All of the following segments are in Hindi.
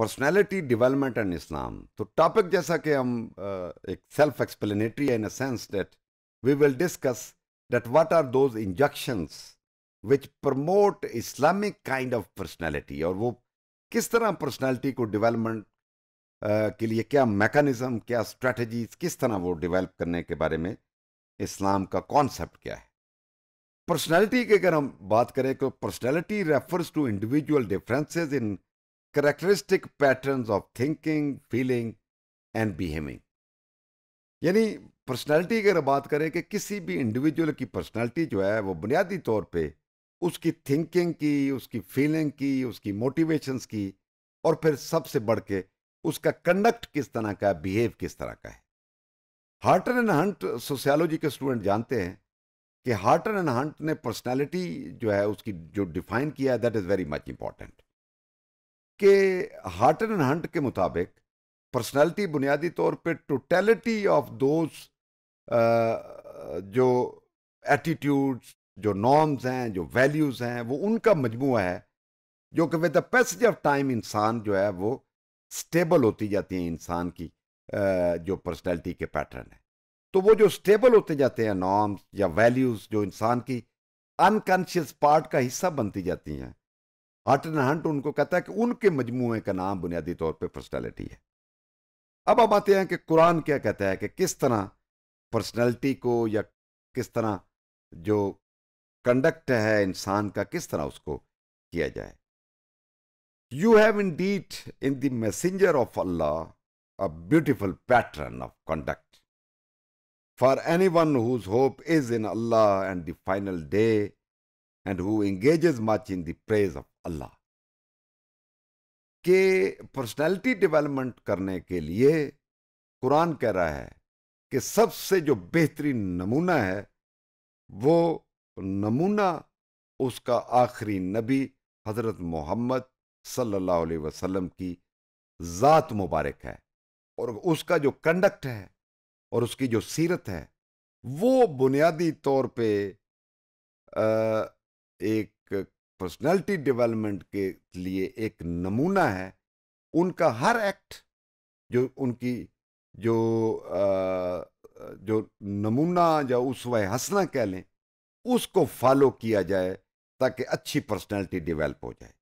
पर्सनैलिटी डिवेलपमेंट एंड इस्लाम तो टॉपिक जैसा कि हम एक सेल्फ एक्सप्लेनेटरी है in a sense that we will discuss that what are those injunctions which promote Islamic kind of personality और वो किस तरह पर्सनैलिटी को डिवेलपमेंट के लिए क्या मैकेनिज्म क्या स्ट्रेटजीज किस तरह वो डिवेलप करने के बारे में इस्लाम का कॉन्सेप्ट क्या है पर्सनैलिटी की अगर हम बात करें तो personality refers to individual differences in characteristic patterns of thinking feeling and behaving यानी पर्सनालिटी की अगर बात करें कि किसी भी इंडिविजुअल की पर्सनालिटी जो है वो बुनियादी तौर पे उसकी थिंकिंग की उसकी फीलिंग की उसकी मोटिवेशंस की और फिर सबसे बढ़ के उसका कंडक्ट किस तरह का है बिहेव किस तरह का है हार्टन एंड हंट सोशियोलॉजी के स्टूडेंट जानते हैं कि हार्टन एंड हंट ने पर्सनैलिटी जो है उसकी जो डिफाइन किया है that is very much important कि हार्ट एंड हंट के मुताबिक पर्सनैलिटी बुनियादी तौर पे टोटेलिटी ऑफ दोज जो एटीट्यूड्स जो नॉर्म्स हैं जो वैल्यूज़ हैं वो उनका मजमू है जो कि with the passage of time इंसान जो है वो स्टेबल होती जाती है इंसान की uh, जो पर्सनैलिटी के पैटर्न है तो वो जो स्टेबल होते जाते हैं नॉर्म्स या वैल्यूज़ जो इंसान की अनकॉन्शियस पार्ट का हिस्सा बनती जाती हैं हटन हंट उनको कहता है कि उनके मजमु का नाम बुनियादी तौर पर पर्सनैलिटी है अब हम आते हैं कि कुरान क्या कहता है कि किस तरह पर्सनैलिटी को या किस तरह जो कंडक्ट है इंसान का किस तरह उसको किया जाए you have indeed in the messenger of Allah a beautiful pattern of conduct for anyone whose hope is in Allah and the final day and who engages much in the praise of Allah के पर्सनैलिटी डेवलपमेंट करने के लिए कुरान कह रहा है कि सबसे जो बेहतरीन नमूना है वो नमूना उसका आखिरी नबी हज़रत मोहम्मद सल्लल्लाहु अलैहि वसल्लम की ज़ात मुबारक है और उसका जो कंडक्ट है और उसकी जो सीरत है वो बुनियादी तौर पे एक पर्सनैलिटी डेवलपमेंट के लिए एक नमूना है उनका हर एक्ट जो उनकी जो आ, जो नमूना या वह हंसना कह लें उसको फॉलो किया जाए ताकि अच्छी पर्सनैलिटी डेवलप हो जाए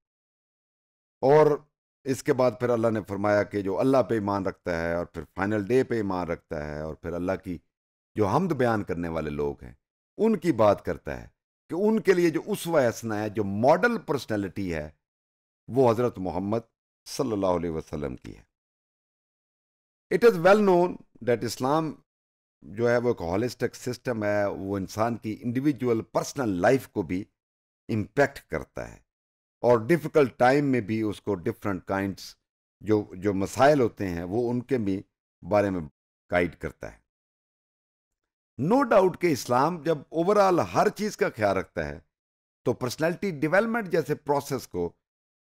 और इसके बाद फिर अल्लाह ने फरमाया कि जो अल्लाह पे ईमान रखता है और फिर फाइनल डे पे ईमान रखता है और फिर अल्लाह की जो हमद बयान करने वाले लोग हैं उनकी बात करता है कि उनके लिए जो उस वसना है जो मॉडल पर्सनैलिटी है वो हज़रत मोहम्मद सल्लल्लाहु अलैहि वसल्लम की है it is well known that Islam जो है वो एक हॉलिस्टिक सिस्टम है वो इंसान की इंडिविजुअल पर्सनल लाइफ को भी इम्पेक्ट करता है और डिफ़िकल्ट टाइम में भी उसको डिफरेंट काइंड जो जो मसाइल होते हैं वो उनके भी बारे में गाइड करता है नो डाउट के इस्लाम जब ओवरऑल हर चीज का ख्याल रखता है तो पर्सनैलिटी डिवेलपमेंट जैसे प्रोसेस को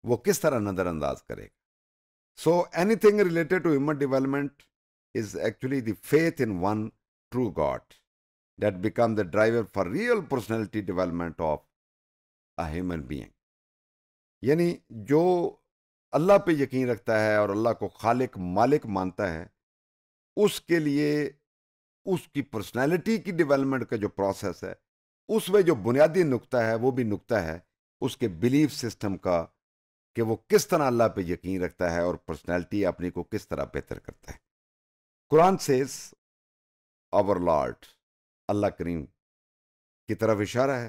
वो किस तरह नज़रअंदाज करेगा so anything related to human development is actually the faith in one true God that become the driver for real personality development of a human being यानी जो अल्लाह पे यकीन रखता है और अल्लाह को खालिक मालिक मानता है उसके लिए उसकी पर्सनैलिटी की डिवेलपमेंट का जो प्रोसेस है उसमें जो बुनियादी नुकता है वो भी नुकता है उसके बिलीफ सिस्टम का कि वो किस तरह अल्लाह पे यकीन रखता है और पर्सनैलिटी अपनी को किस तरह बेहतर करता है Quran says our lord Allah करीम की तरफ इशारा है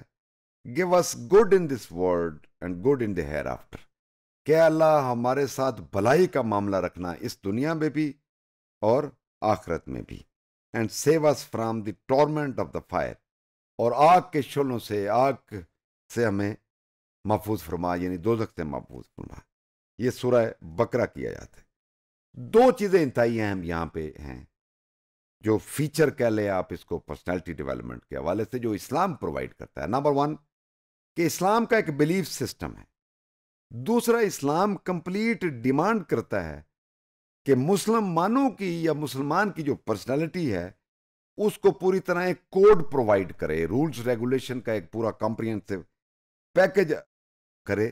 give us good in this world and good in the hereafter क्या अल्लाह हमारे साथ भलाई का मामला रखना इस दुनिया में भी और आखरत में भी and save us from the torment of the fire और आग के शोलों से आग से हमें महफूज फरमा यानी दो सकते महफूज फरमा ये सुरह बकरा किया जाता है दो चीज़ें इंतई अहम यहाँ पे हैं जो फीचर कह लें आप इसको पर्सनैलिटी डेवलपमेंट के हवाले से जो इस्लाम प्रोवाइड करता है नंबर वन कि इस्लाम का एक बिलीफ सिस्टम है दूसरा इस्लाम कंप्लीट डिमांड करता है कि मुसलमानों की या मुसलमान की जो पर्सनालिटी है उसको पूरी तरह एक कोड प्रोवाइड करे रूल्स रेगुलेशन का एक पूरा कॉम्प्रिहेंसिव पैकेज करे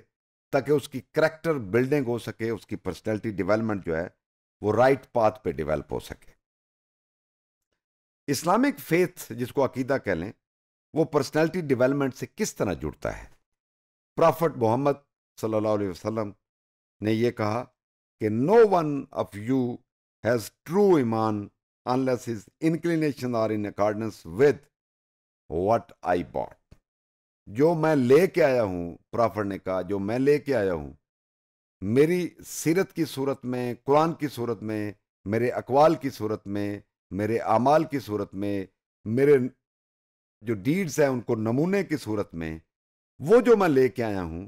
ताकि उसकी करेक्टर बिल्डिंग हो सके उसकी पर्सनैलिटी डिवेलपमेंट जो है वो राइट पाथ पे डेवलप हो सके इस्लामिक फेथ जिसको अकीदा कह लें वो पर्सनैलिटी डेवलपमेंट से किस तरह जुड़ता है प्रॉफिट मोहम्मद सल्लल्लाहु अलैहि वसल्लम ने यह कहा कि no one of you has true ईमान unless his inclination are in accordance with what I brought जो मैं लेके आया हूँ प्रॉफर ने कहा जो मैं लेके आया हूँ मेरी सीरत की सूरत में कुरान की सूरत में मेरे अकवाल की सूरत में मेरे अमाल की सूरत में मेरे जो डीड्स हैं उनको नमूने की सूरत में वो जो मैं लेके आया हूँ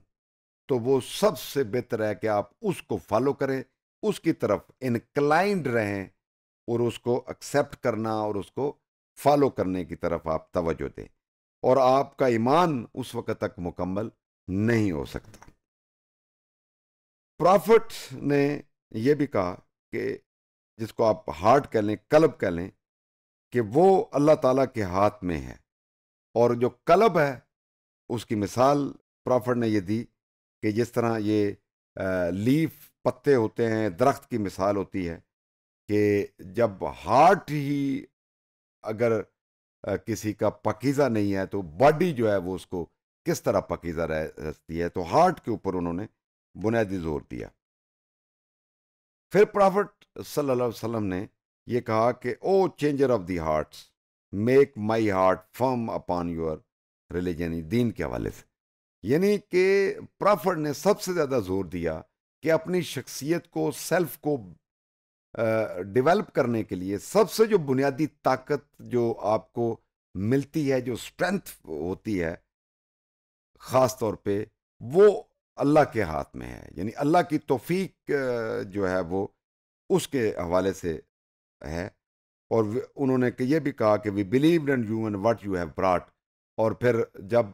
तो वो सबसे बेहतर है कि आप उसको फॉलो करें उसकी तरफ इनक्लाइंड रहें और उसको एक्सेप्ट करना और उसको फॉलो करने की तरफ आप तवज्जो दें और आपका ईमान उस वक्त तक मुकम्मल नहीं हो सकता प्रॉफिट ने यह भी कहा कि जिसको आप हार्ट कह लें कलब कह लें कि वो अल्लाह ताला के हाथ में है और जो कलब है उसकी मिसाल प्रॉफिट ने यह दी कि जिस तरह ये लीफ पत्ते होते हैं दरख्त की मिसाल होती है कि जब हार्ट ही अगर किसी का पकीज़ा नहीं है तो बॉडी जो है वो उसको किस तरह पकीज़ा रह है तो हार्ट के ऊपर उन्होंने बुनियादी जोर दिया फिर प्रॉफिट सल्लल्लाहु अलैहि वसल्लम ने ये कहा कि O changer of the hearts make my heart firm upon your religion दीन के हवाले से यानी कि प्रॉफर्ड ने सबसे ज़्यादा जोर दिया कि अपनी शख्सियत को सेल्फ को डेवलप करने के लिए सबसे जो बुनियादी ताकत जो आपको मिलती है जो स्ट्रेंथ होती है ख़ास तौर पे वो अल्लाह के हाथ में है यानी अल्लाह की तोफीक जो है वो उसके हवाले से है और उन्होंने ये भी कहा कि we believe in you and what you have brought और फिर जब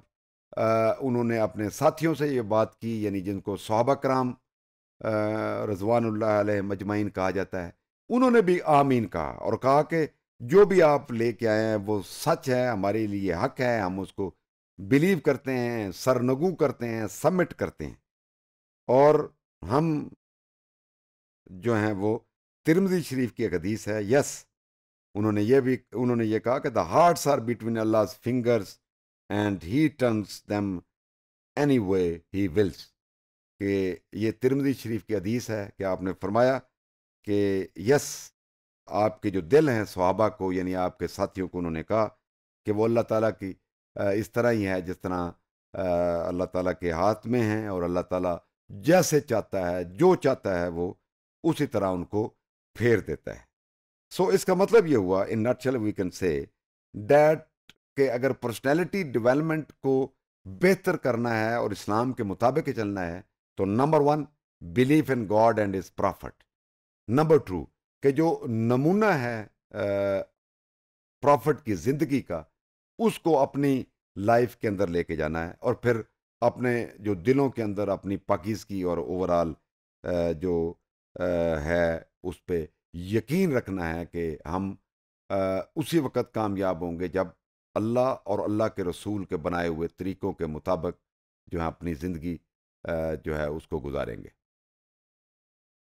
उन्होंने अपने साथियों से ये बात की यानी जिनको सहाबा कराम रजवानल्ला मजमाइन कहा जाता है उन्होंने भी आमीन कहा और कहा कि जो भी आप लेके आए हैं वो सच है हमारे लिए हक है हम उसको बिलीव करते हैं सरनगू करते हैं सबमिट करते हैं और हम जो हैं वो तिरमजी शरीफ की एक हदीस है यस उन्होंने ये भी उन्होंने ये कहा कि the hearts are between Allah fingers and he turns them any way he wills कि ये तिरमदी शरीफ की अदीस है कि आपने फरमाया कि यस आपके जो दिल हैं सहाबा को यानी आपके साथियों को उन्होंने कहा कि वो अल्लाह ताला की इस तरह ही है जिस तरह अल्लाह ताला के हाथ में हैं और अल्लाह ताला जैसे चाहता है जो चाहता है वो उसी तरह उनको फेर देता है सो so, इसका मतलब ये हुआ in nutshell we can say that कि अगर पर्सनैलिटी डिवेलपमेंट को बेहतर करना है और इस्लाम के मुताबिक चलना है तो number one belief in God and his prophet number two कि जो नमूना है प्रॉफिट की ज़िंदगी का उसको अपनी लाइफ के अंदर लेके जाना है और फिर अपने जो दिलों के अंदर अपनी की और ओवरऑल जो है उस पर यकीन रखना है कि हम उसी वक्त कामयाब होंगे जब अल्लाह और अल्लाह के रसूल के बनाए हुए तरीक़ों के मुताबिक जो है अपनी ज़िंदगी जो है उसको गुजारेंगे